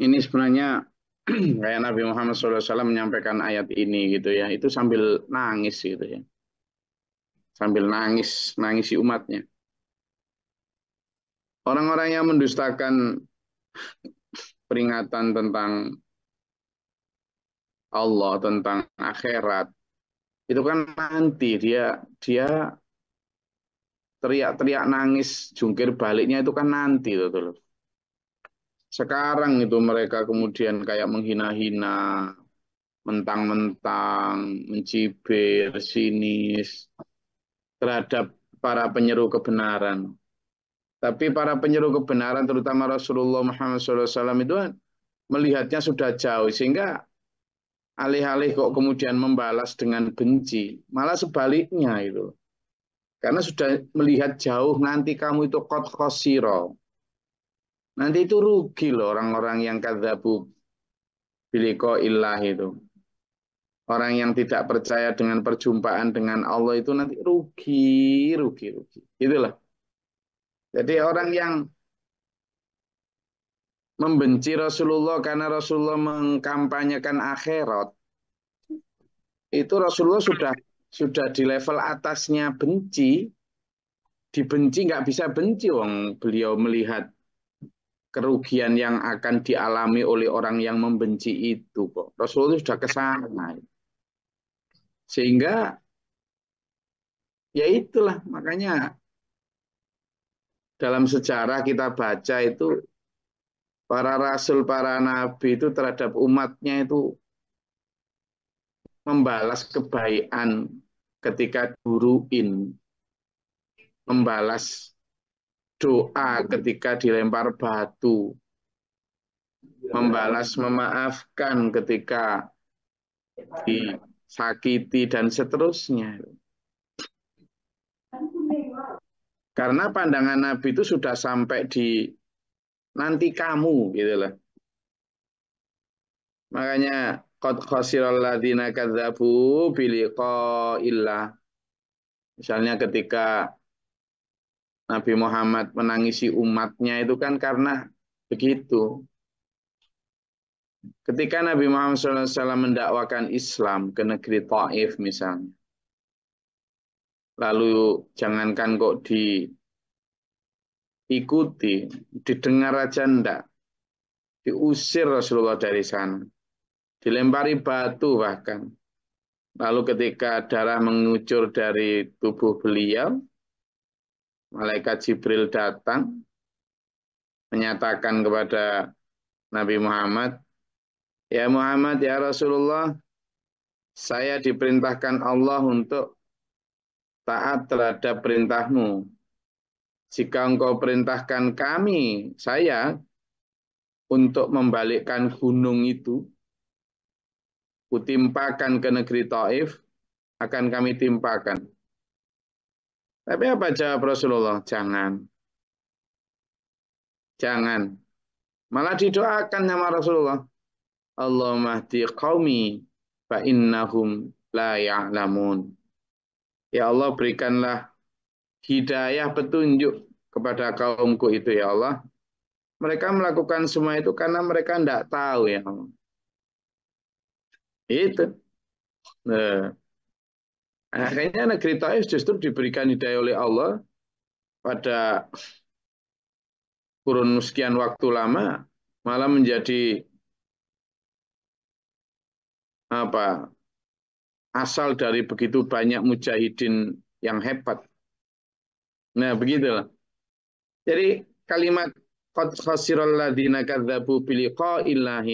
ini sebenarnya kayak Nabi Muhammad SAW menyampaikan ayat ini gitu ya, itu sambil nangis gitu ya. Sambil nangis, nangisi umatnya. Orang-orang yang mendustakan peringatan tentang Allah, tentang akhirat, itu kan nanti dia dia teriak-teriak nangis jungkir baliknya itu kan nanti tuh, gitu tuh sekarang itu mereka kemudian kayak menghina-hina, mentang-mentang, mencibir, sinis terhadap para penyeru kebenaran. Tapi para penyeru kebenaran, terutama Rasulullah Muhammad SAW itu kan melihatnya sudah jauh. Sehingga alih-alih kok kemudian membalas dengan benci, malah sebaliknya itu. Karena sudah melihat jauh, nanti kamu itu kot khosiro. Nanti itu rugi loh orang-orang yang kadzabu biliko illah itu. Orang yang tidak percaya dengan perjumpaan dengan Allah itu nanti rugi, rugi, rugi. Itulah. Jadi orang yang membenci Rasulullah karena Rasulullah mengkampanyekan akhirat, itu Rasulullah sudah sudah di level atasnya benci, dibenci nggak bisa benci wong beliau melihat kerugian yang akan dialami oleh orang yang membenci itu kok. Rasulullah sudah kesana, Sehingga ya itulah makanya dalam sejarah kita baca itu para rasul, para nabi itu terhadap umatnya itu membalas kebaikan ketika guruin membalas doa ketika dilempar batu, membalas memaafkan ketika disakiti dan seterusnya. Karena pandangan Nabi itu sudah sampai di nanti kamu gitu loh. Makanya qad khasiral ladzina kadzabu illah. Misalnya ketika Nabi Muhammad menangisi umatnya itu kan karena begitu. Ketika Nabi Muhammad SAW mendakwakan Islam ke negeri Taif misalnya, lalu jangankan kok diikuti, didengar aja enggak, diusir Rasulullah dari sana, dilempari batu bahkan. Lalu ketika darah mengucur dari tubuh beliau, malaikat Jibril datang menyatakan kepada Nabi Muhammad, "Ya Muhammad, ya Rasulullah, saya diperintahkan Allah untuk taat terhadap perintahmu. Jika engkau perintahkan kami, saya, untuk membalikkan gunung itu, kutimpakan ke negeri Taif, akan kami timpakan. Tapi apa jawab Rasulullah? Jangan. Jangan. Malah didoakan sama Rasulullah. Allahumma di qawmi fa innahum la ya'lamun. Ya Allah berikanlah hidayah petunjuk kepada kaumku itu ya Allah. Mereka melakukan semua itu karena mereka tidak tahu ya Allah. Itu. Nah. Akhirnya negeri Taif justru diberikan hidayah oleh Allah pada kurun sekian waktu lama malah menjadi apa asal dari begitu banyak mujahidin yang hebat. Nah, begitulah. Jadi kalimat qad khasiral ladzina kadzabu biliqa'illahi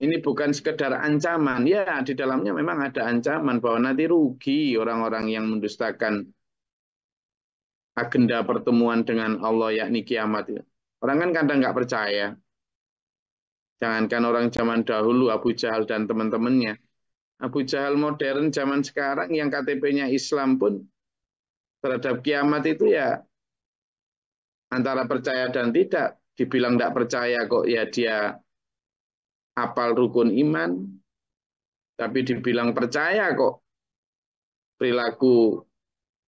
ini bukan sekedar ancaman. Ya, di dalamnya memang ada ancaman bahwa nanti rugi orang-orang yang mendustakan agenda pertemuan dengan Allah yakni kiamat. Orang kan kadang nggak percaya. Jangankan orang zaman dahulu Abu Jahal dan teman-temannya. Abu Jahal modern zaman sekarang yang KTP-nya Islam pun terhadap kiamat itu ya antara percaya dan tidak. Dibilang tidak percaya kok ya dia apal rukun iman, tapi dibilang percaya kok perilaku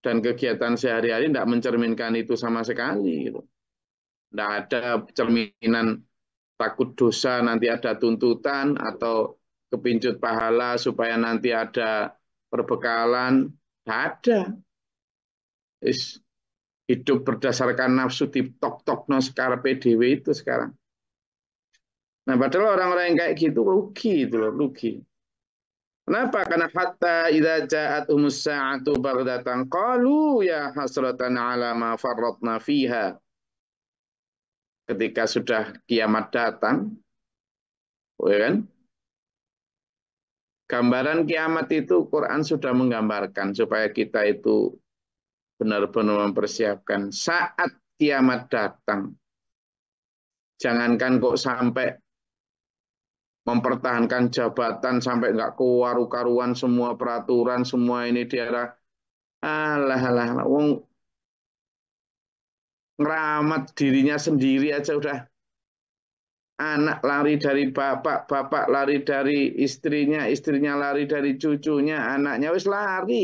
dan kegiatan sehari-hari tidak mencerminkan itu sama sekali. Tidak gitu. ada cerminan takut dosa, nanti ada tuntutan atau kepincut pahala supaya nanti ada perbekalan. Tidak ada. hidup berdasarkan nafsu di tok-tok no pdw itu sekarang. Nah, padahal orang-orang yang kayak gitu rugi itu loh, rugi. Kenapa? Karena hatta idza ja'at umus sa'atu baghdatan qalu ya hasratan ala ma farratna fiha. Ketika sudah kiamat datang, ya kan? Gambaran kiamat itu Quran sudah menggambarkan supaya kita itu benar-benar mempersiapkan saat kiamat datang. Jangankan kok sampai mempertahankan jabatan sampai nggak kewaru-karuan semua peraturan semua ini di era alah alah wong ngeramat dirinya sendiri aja udah anak lari dari bapak bapak lari dari istrinya istrinya lari dari cucunya anaknya wis lari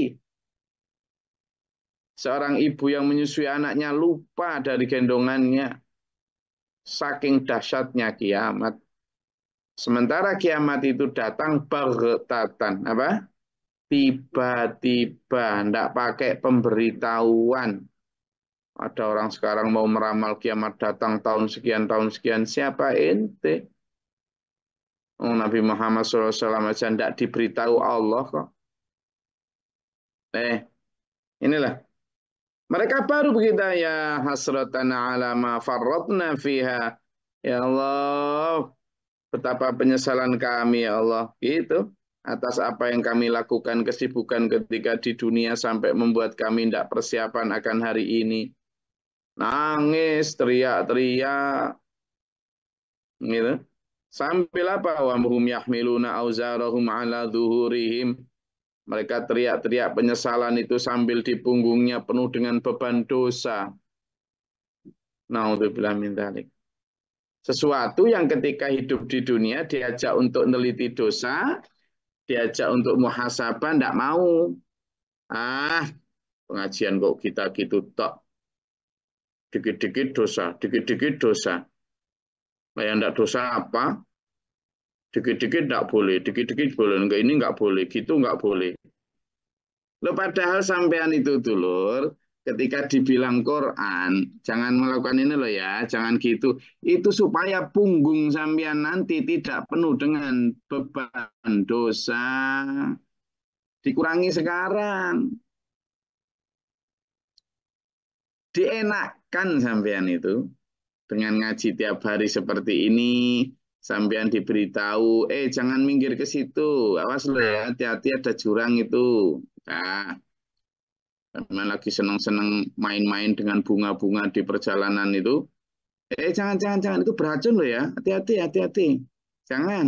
seorang ibu yang menyusui anaknya lupa dari gendongannya saking dahsyatnya kiamat Sementara kiamat itu datang bertatan, Apa? Tiba-tiba, tidak pakai pemberitahuan. Ada orang sekarang mau meramal kiamat datang tahun sekian, tahun sekian. Siapa ente? Oh, Nabi Muhammad SAW tidak diberitahu Allah kok. Eh, inilah. Mereka baru begitu ya hasratan alama farratna fiha. Ya Allah, Betapa penyesalan kami ya Allah. Gitu. Atas apa yang kami lakukan kesibukan ketika di dunia sampai membuat kami tidak persiapan akan hari ini. Nangis, teriak-teriak. Gitu. Sambil apa? Wamhum yahmiluna auzarahum ala zuhurihim. Mereka teriak-teriak penyesalan itu sambil di punggungnya penuh dengan beban dosa. untuk min dzalik. Sesuatu yang ketika hidup di dunia diajak untuk neliti dosa, diajak untuk muhasabah, tidak mau. Ah, pengajian kok kita gitu tok. Dikit-dikit dosa, dikit-dikit dosa. Nah, yang tidak dosa apa? Dikit-dikit tidak boleh, dikit-dikit boleh. Enggak, ini enggak boleh, gitu enggak boleh. Lo padahal sampean itu dulur, ketika dibilang Quran, jangan melakukan ini loh ya, jangan gitu. Itu supaya punggung sampean nanti tidak penuh dengan beban dosa. Dikurangi sekarang. Dienakkan sampean itu dengan ngaji tiap hari seperti ini, sampean diberitahu, eh jangan minggir ke situ, awas loh ya, hati-hati ada jurang itu. Nah, dan lagi senang-senang main-main dengan bunga-bunga di perjalanan itu, eh jangan jangan jangan itu beracun loh ya, hati-hati hati-hati, jangan.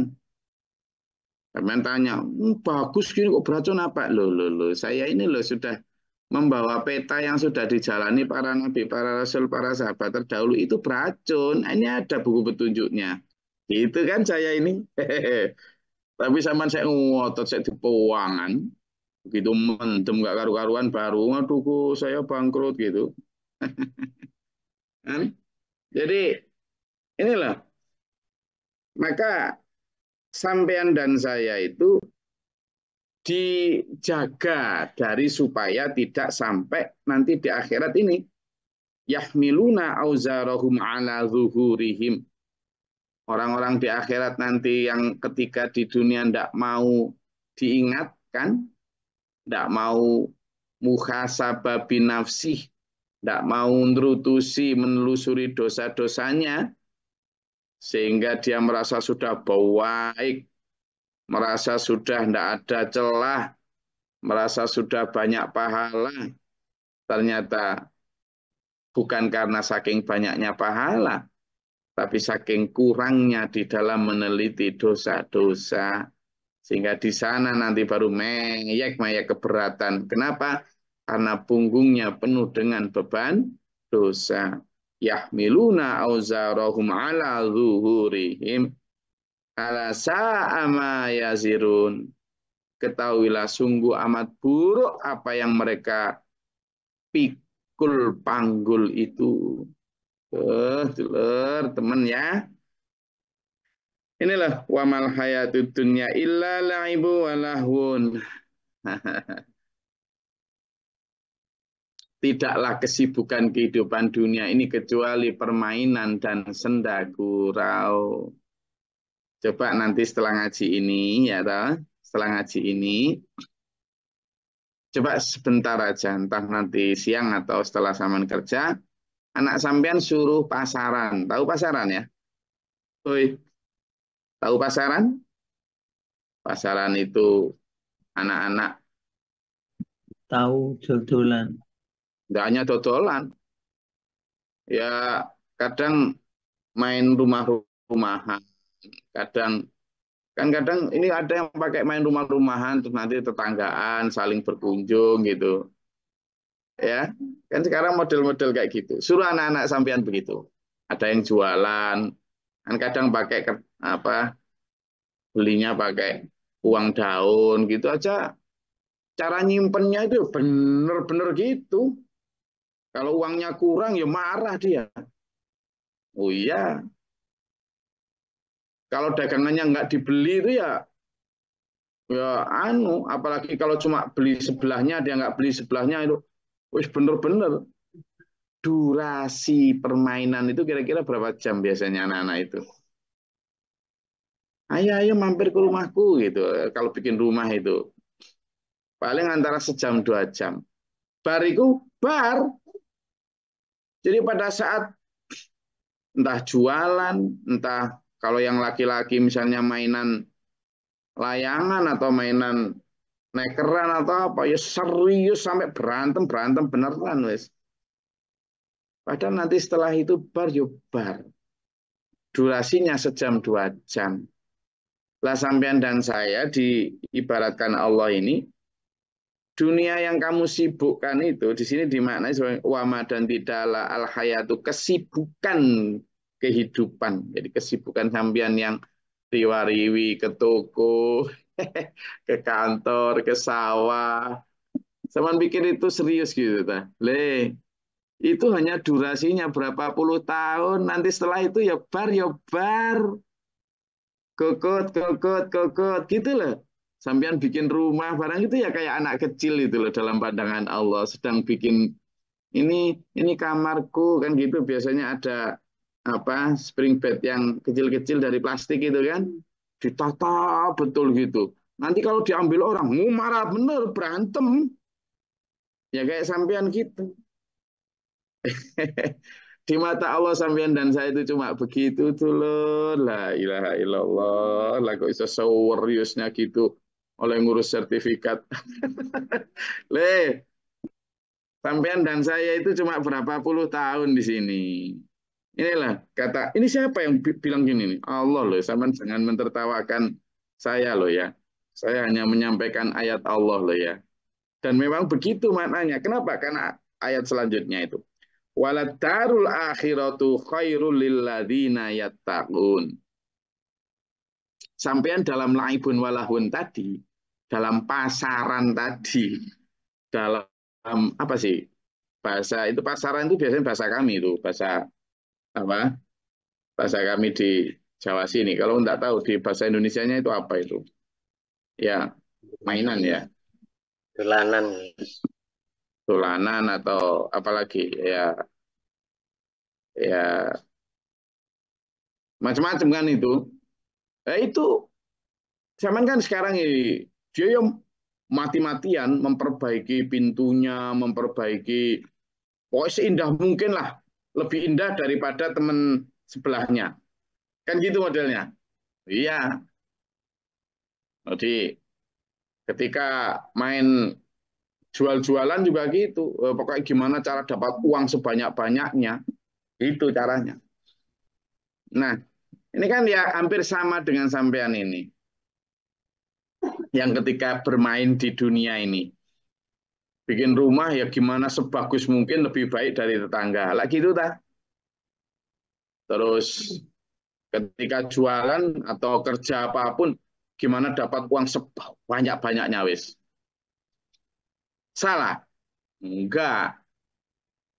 Kemen tanya, hm, bagus gini kok beracun apa? Loh, loh, loh, saya ini loh sudah membawa peta yang sudah dijalani para nabi, para rasul, para sahabat terdahulu itu beracun. Nah, ini ada buku petunjuknya. Itu kan saya ini. Tapi zaman saya ngotot, saya dipuangan begitu mendem gak karu-karuan baru ngaduku saya bangkrut gitu kan jadi inilah maka sampean dan saya itu dijaga dari supaya tidak sampai nanti di akhirat ini yahmiluna auzarahum ala zuhurihim orang-orang di akhirat nanti yang ketika di dunia tidak mau diingatkan tidak mau muhasabah binafsih, tidak mau nerutusi menelusuri dosa-dosanya, sehingga dia merasa sudah baik, merasa sudah tidak ada celah, merasa sudah banyak pahala, ternyata bukan karena saking banyaknya pahala, tapi saking kurangnya di dalam meneliti dosa-dosa. Sehingga di sana nanti baru meyek-meyek keberatan. Kenapa? Karena punggungnya penuh dengan beban dosa. Yahmiluna rohum ala zuhurihim ala sa'ama yazirun. Ketahuilah sungguh amat buruk apa yang mereka pikul panggul itu. Eh, teman ya. Inilah wamal hayatud dunya illa la'ibu wa lahun. Tidaklah kesibukan kehidupan dunia ini kecuali permainan dan senda gurau. Coba nanti setelah ngaji ini ya toh, setelah ngaji ini coba sebentar aja entah nanti siang atau setelah saman kerja anak sampean suruh pasaran. Tahu pasaran ya? Oi, Tahu pasaran? Pasaran itu anak-anak. Tahu dodolan. Tidak hanya dodolan. Ya kadang main rumah-rumahan. Kadang kan kadang ini ada yang pakai main rumah-rumahan terus nanti tetanggaan saling berkunjung gitu ya kan sekarang model-model kayak gitu suruh anak-anak sampean begitu ada yang jualan kan kadang pakai apa belinya pakai uang daun gitu aja cara nyimpennya itu ya bener-bener gitu kalau uangnya kurang ya marah dia oh iya kalau dagangannya nggak dibeli itu ya ya anu apalagi kalau cuma beli sebelahnya dia nggak beli sebelahnya itu wis bener-bener durasi permainan itu kira-kira berapa jam biasanya anak-anak itu ayo ayo mampir ke rumahku gitu kalau bikin rumah itu paling antara sejam dua jam bariku bar jadi pada saat entah jualan entah kalau yang laki-laki misalnya mainan layangan atau mainan nekeran atau apa ya serius sampai berantem berantem beneran wes padahal nanti setelah itu bar yo ya bar durasinya sejam dua jam lah sampean dan saya diibaratkan Allah ini dunia yang kamu sibukkan itu di sini dimaknai sebagai wama dan tidaklah al hayatu kesibukan kehidupan jadi kesibukan sampean yang riwariwi ke toko ke kantor ke sawah sama pikir itu serius gitu ta le itu hanya durasinya berapa puluh tahun nanti setelah itu ya bar ya bar kokot, kokot, kokot, gitu loh. Sampian bikin rumah barang itu ya kayak anak kecil itu loh dalam pandangan Allah. Sedang bikin ini ini kamarku kan gitu biasanya ada apa spring bed yang kecil-kecil dari plastik itu kan ditata betul gitu. Nanti kalau diambil orang, mau marah bener, berantem. Ya kayak sampean gitu. Di mata Allah sampean dan saya itu cuma begitu tuh lo La ilaha illallah. Lah kok bisa seriusnya gitu oleh ngurus sertifikat. Le, sampean dan saya itu cuma berapa puluh tahun di sini. Inilah kata, ini siapa yang bilang gini nih? Allah loh, sampean jangan mentertawakan saya loh ya. Saya hanya menyampaikan ayat Allah loh ya. Dan memang begitu maknanya. Kenapa? Karena ayat selanjutnya itu. Waladarul akhiratu khairul lilladzina yattaqun. Sampean dalam laibun walahun tadi, dalam pasaran tadi, dalam apa sih? Bahasa itu pasaran itu biasanya bahasa kami itu, bahasa apa? Bahasa kami di Jawa sini. Kalau enggak tahu di bahasa Indonesianya itu apa itu? Ya, mainan ya. Dolanan dolanan atau apalagi ya ya macam-macam kan itu ya itu zaman kan sekarang ini dia yang mati-matian memperbaiki pintunya memperbaiki pokoknya seindah mungkin lah lebih indah daripada teman sebelahnya kan gitu modelnya iya jadi ketika main Jual-jualan juga gitu. Eh, pokoknya gimana cara dapat uang sebanyak-banyaknya. Itu caranya. Nah, ini kan ya hampir sama dengan sampean ini. Yang ketika bermain di dunia ini. Bikin rumah ya gimana sebagus mungkin lebih baik dari tetangga. Lagi itu tak? Terus ketika jualan atau kerja apapun, gimana dapat uang sebanyak-banyaknya wis. Salah? Enggak.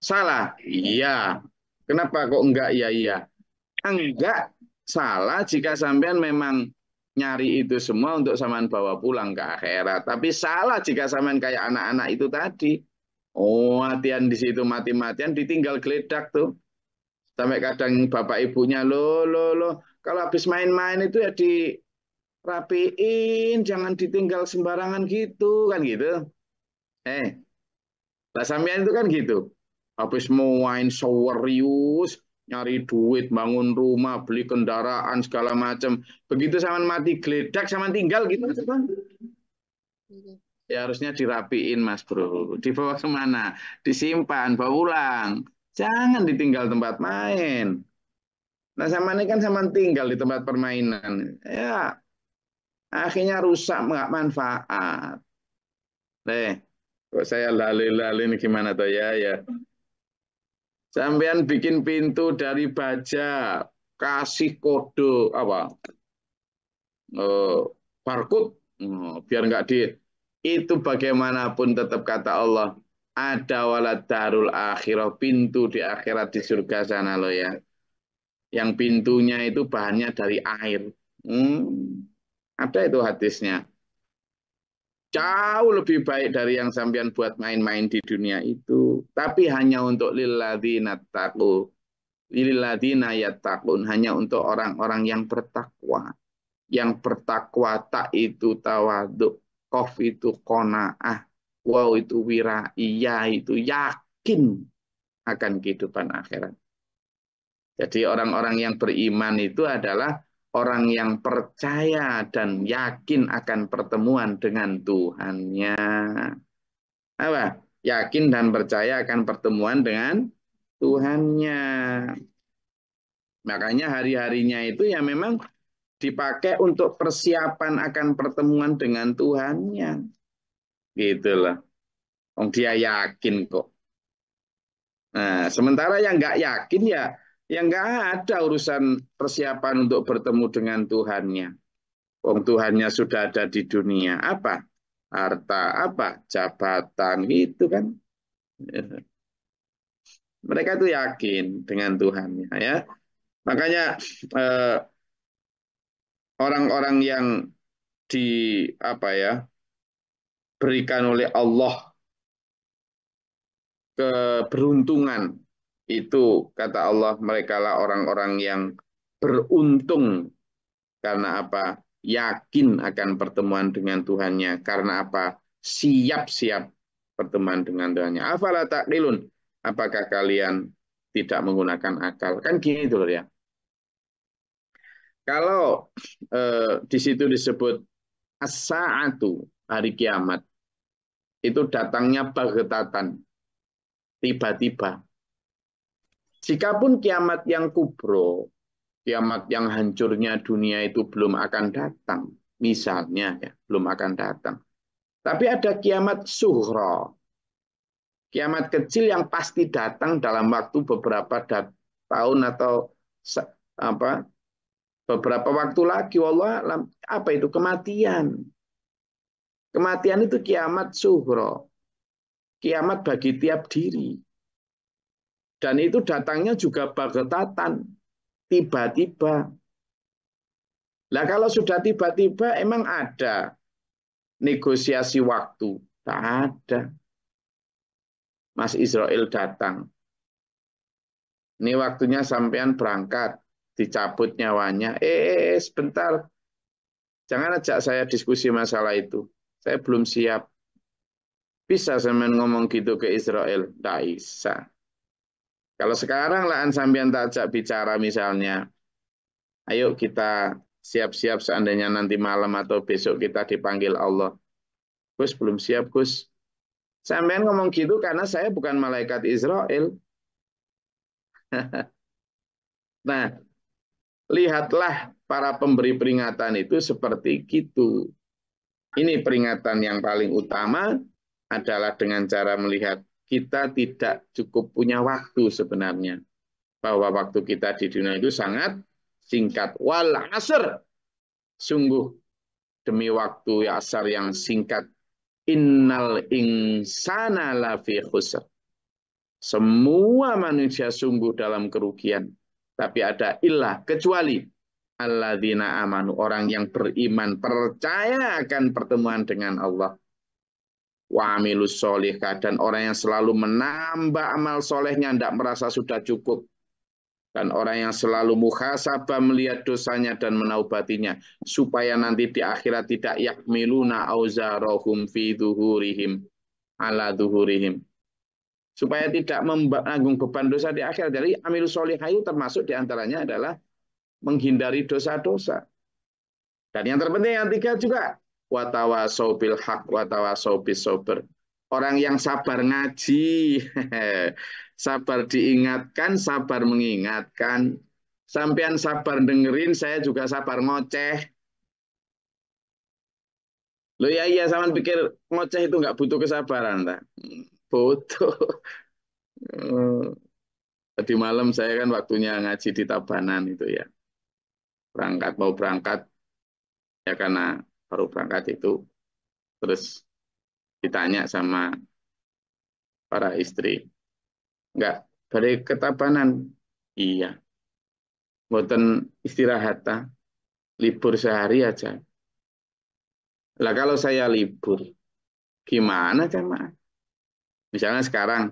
Salah? Iya. iya. Kenapa kok enggak iya iya? Enggak salah jika sampean memang nyari itu semua untuk sampean bawa pulang ke akhirat. Tapi salah jika sampean kayak anak-anak itu tadi. Oh, matian di situ mati-matian ditinggal geledak tuh. Sampai kadang bapak ibunya lo lo lo kalau habis main-main itu ya dirapiin, jangan ditinggal sembarangan gitu kan gitu. Eh, lah sampean itu kan gitu. Habis mau wine serius, nyari duit, bangun rumah, beli kendaraan, segala macam. Begitu sama mati geledak, sama tinggal gitu. Kan? Ya harusnya dirapiin mas bro. di Dibawa kemana? Disimpan, bawa pulang. Jangan ditinggal tempat main. Nah sama ini kan sama tinggal di tempat permainan. Ya akhirnya rusak nggak manfaat. Nih, eh, Kok saya lalu-lalu ini gimana toh ya ya. Sampean bikin pintu dari baja, kasih kode apa? Oh, barcode hmm, biar nggak di itu bagaimanapun tetap kata Allah ada walad darul akhirah pintu di akhirat di surga sana loh ya yang pintunya itu bahannya dari air hmm, ada itu hadisnya jauh lebih baik dari yang sampean buat main-main di dunia itu tapi hanya untuk lilladzina taqu lilladzina yattaqun hanya untuk orang-orang yang bertakwa yang bertakwa tak itu tawaduk kof itu konaah wow itu wira iya itu yakin akan kehidupan akhirat jadi orang-orang yang beriman itu adalah orang yang percaya dan yakin akan pertemuan dengan Tuhannya. Apa? Yakin dan percaya akan pertemuan dengan Tuhannya. Makanya hari-harinya itu ya memang dipakai untuk persiapan akan pertemuan dengan Tuhannya. Gitu loh. dia yakin kok. Nah, sementara yang nggak yakin ya yang nggak ada urusan persiapan untuk bertemu dengan Tuhannya. Wong Tuhannya sudah ada di dunia. Apa? Harta, apa? Jabatan, gitu kan. Mereka itu yakin dengan Tuhannya. ya. Makanya orang eh, orang-orang yang di apa ya berikan oleh Allah keberuntungan itu kata Allah mereka lah orang-orang yang beruntung karena apa? Yakin akan pertemuan dengan Tuhannya karena apa? Siap-siap pertemuan dengan Tuhannya. Afala taqilun? Apakah kalian tidak menggunakan akal? Kan gini dulu ya. Kalau eh, di situ disebut asaatu hari kiamat, itu datangnya bagetatan, tiba-tiba. Jikapun kiamat yang kubro, kiamat yang hancurnya dunia itu belum akan datang, misalnya ya, belum akan datang. Tapi ada kiamat suhro, kiamat kecil yang pasti datang dalam waktu beberapa tahun atau apa beberapa waktu lagi wallah apa itu kematian kematian itu kiamat suhro kiamat bagi tiap diri dan itu datangnya juga bagetatan, tiba-tiba. Lah kalau sudah tiba-tiba emang ada negosiasi waktu? Tak ada. Mas Israel datang. Ini waktunya sampean berangkat, dicabut nyawanya. Eh, eh, eh sebentar. Jangan ajak saya diskusi masalah itu. Saya belum siap. Bisa semen ngomong gitu ke Israel? Tak bisa. Kalau sekarang lah, sambian takjak bicara misalnya, ayo kita siap-siap seandainya nanti malam atau besok kita dipanggil Allah. Gus belum siap Gus. Sampean ngomong gitu karena saya bukan malaikat Israel. nah, lihatlah para pemberi peringatan itu seperti gitu. Ini peringatan yang paling utama adalah dengan cara melihat kita tidak cukup punya waktu sebenarnya. Bahwa waktu kita di dunia itu sangat singkat. Wal asr. Sungguh demi waktu ya asar yang singkat. Innal insana lafi khusr. Semua manusia sungguh dalam kerugian. Tapi ada ilah kecuali alladzina amanu orang yang beriman percaya akan pertemuan dengan Allah wa amilus solihah dan orang yang selalu menambah amal solehnya tidak merasa sudah cukup dan orang yang selalu muhasabah melihat dosanya dan menaubatinya supaya nanti di akhirat tidak yakmiluna auzarohum fi duhurihim ala duhurihim supaya tidak menanggung beban dosa di akhirat jadi amil solihah itu termasuk diantaranya adalah menghindari dosa-dosa dan yang terpenting yang tiga juga watawasau bil hak watawasau bis sober. Orang yang sabar ngaji, sabar diingatkan, sabar mengingatkan. Sampean sabar dengerin, saya juga sabar ngoceh. Lo ya iya sama pikir ngoceh itu nggak butuh kesabaran, tak? Hmm, butuh. Tadi malam saya kan waktunya ngaji di Tabanan itu ya. Berangkat mau berangkat ya karena baru berangkat itu terus ditanya sama para istri enggak dari ketapanan iya boten istirahat ta? libur sehari aja lah kalau saya libur gimana jamaah misalnya sekarang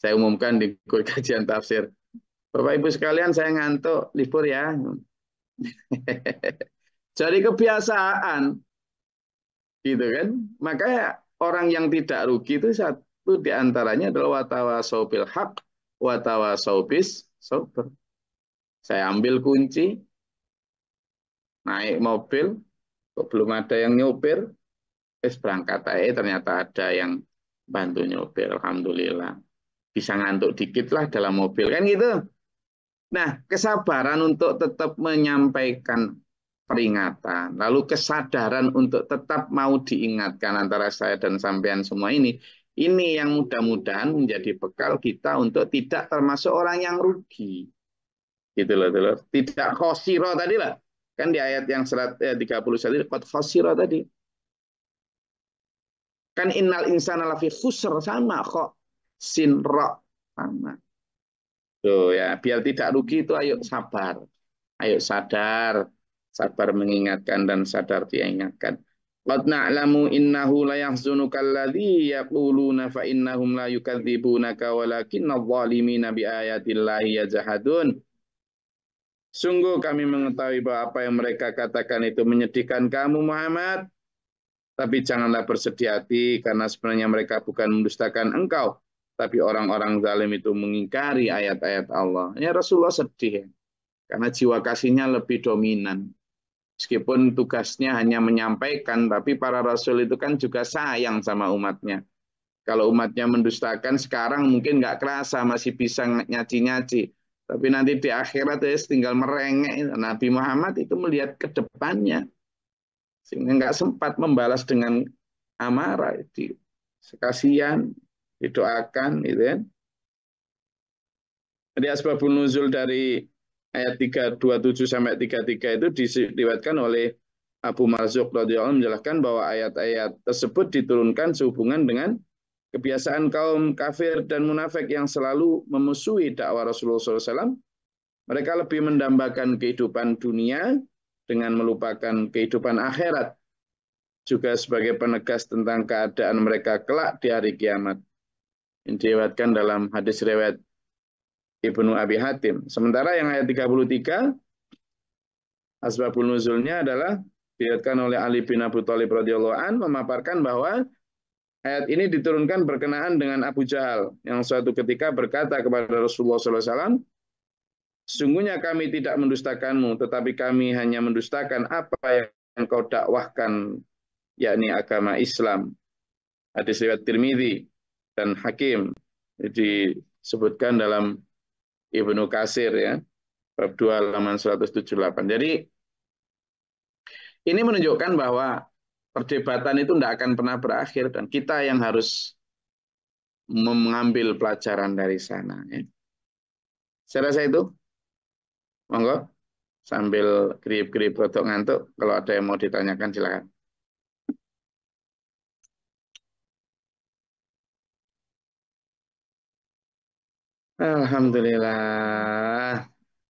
saya umumkan di kajian tafsir Bapak Ibu sekalian saya ngantuk libur ya jadi kebiasaan Gitu kan? Maka orang yang tidak rugi itu satu diantaranya adalah watawa sopil hak watawa sopis sober. Saya ambil kunci, naik mobil, kok belum ada yang nyopir, es berangkat eh ternyata ada yang bantu nyopir, alhamdulillah. Bisa ngantuk dikit lah dalam mobil kan gitu. Nah, kesabaran untuk tetap menyampaikan peringatan, lalu kesadaran untuk tetap mau diingatkan antara saya dan sampean semua ini, ini yang mudah-mudahan menjadi bekal kita untuk tidak termasuk orang yang rugi. Gitu loh, gitu loh. Tidak khosiro tadi lah. Kan di ayat yang 31 kot eh, khosiro tadi. Kan innal insana lafi khusr sama kok sinro sama. Tuh ya, biar tidak rugi itu ayo sabar. Ayo sadar, sabar mengingatkan dan sadar ingatkan. Qad na'lamu innahu la yahzunuka alladhi yaquluna fa innahum la yukadzibunaka walakinna adh-dhalimina bi ayatillahi yajhadun. Sungguh kami mengetahui bahwa apa yang mereka katakan itu menyedihkan kamu Muhammad. Tapi janganlah bersedih hati karena sebenarnya mereka bukan mendustakan engkau. Tapi orang-orang zalim itu mengingkari ayat-ayat Allah. Ya Rasulullah sedih. Ya. karena jiwa kasihnya lebih dominan. Meskipun tugasnya hanya menyampaikan, tapi para rasul itu kan juga sayang sama umatnya. Kalau umatnya mendustakan sekarang mungkin nggak kerasa masih bisa nyaci-nyaci. Tapi nanti di akhirat ya tinggal merengek. Nabi Muhammad itu melihat ke depannya. Sehingga nggak sempat membalas dengan amarah. Itu. Sekasian, didoakan. Gitu ya. Jadi asbabun nuzul dari ayat 327 sampai 33 itu diriwayatkan oleh Abu Marzuk radhiyallahu menjelaskan bahwa ayat-ayat tersebut diturunkan sehubungan dengan kebiasaan kaum kafir dan munafik yang selalu memusuhi dakwah Rasulullah SAW. Mereka lebih mendambakan kehidupan dunia dengan melupakan kehidupan akhirat, juga sebagai penegas tentang keadaan mereka kelak di hari kiamat. Ini dalam hadis riwayat Ibnu Abi Hatim. Sementara yang ayat 33 asbabun nuzulnya adalah diriatkan oleh Ali bin Abu Thalib radhiyallahu an memaparkan bahwa ayat ini diturunkan berkenaan dengan Abu Jahal yang suatu ketika berkata kepada Rasulullah SAW, sungguhnya kami tidak mendustakanmu, tetapi kami hanya mendustakan apa yang engkau dakwahkan, yakni agama Islam. Hadis riwayat Tirmidzi dan Hakim disebutkan dalam Ibnu Kasir ya. Bab 2 halaman 178. Jadi ini menunjukkan bahwa perdebatan itu tidak akan pernah berakhir dan kita yang harus mengambil pelajaran dari sana. Ya. Saya rasa itu, monggo sambil grip-grip produk ngantuk. Kalau ada yang mau ditanyakan silakan. Alhamdulillah.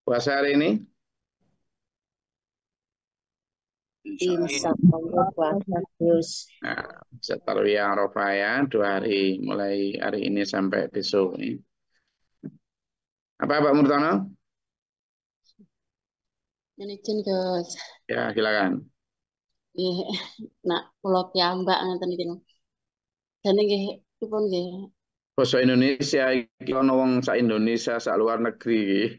Puasa hari ini? Insya Allah puasa terus. Nah, ya, dua hari mulai hari ini sampai besok ini. Apa Pak Murtono? Menikin Gus. Ya, silakan. Nah, nak kula ya, piyambak ngeten iki. Dan itu pun nggih Bahasa Indonesia iki ono wong sak Indonesia sak luar negeri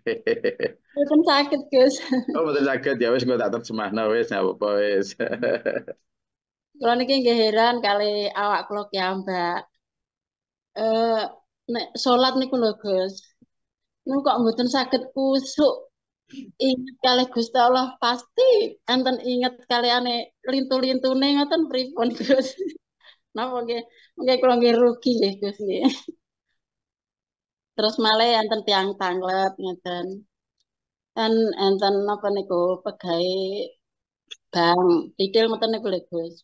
Mboten sakit, Gus. Oh, mboten sakit ya wis gue tak terjemahno wis ya apa wis. Kula niki nggih heran kali awak kula ya, Mbak. Eh nek salat niku lho, Gus. Niku kok mboten sakit kusuk Ingat kali Gusti Allah pasti enten kali nih lintu-lintune ngoten pripun Gus. No, mungkin mungkin kalau rugi ya gus ya. Terus malah enten tiang tanglet ngeten. Dan enten apa niku pegawai bang titil ngeten niku lho gus.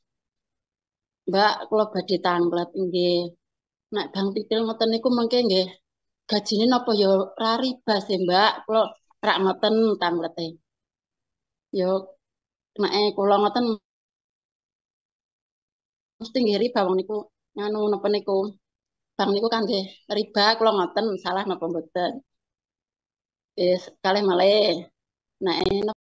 Mbak, kalau badi tanglet ngge. Nek, bang titil ngeten niku mungkin ngge. Gajinya napa ya raribas, bas mbak. Kalau rak ngeten tangletnya. Yuk, nak eh kalau tinggi riba wong niku nganu napa niku bang niku kangge riba kula ngoten salah napa mboten eh kalih male nek enak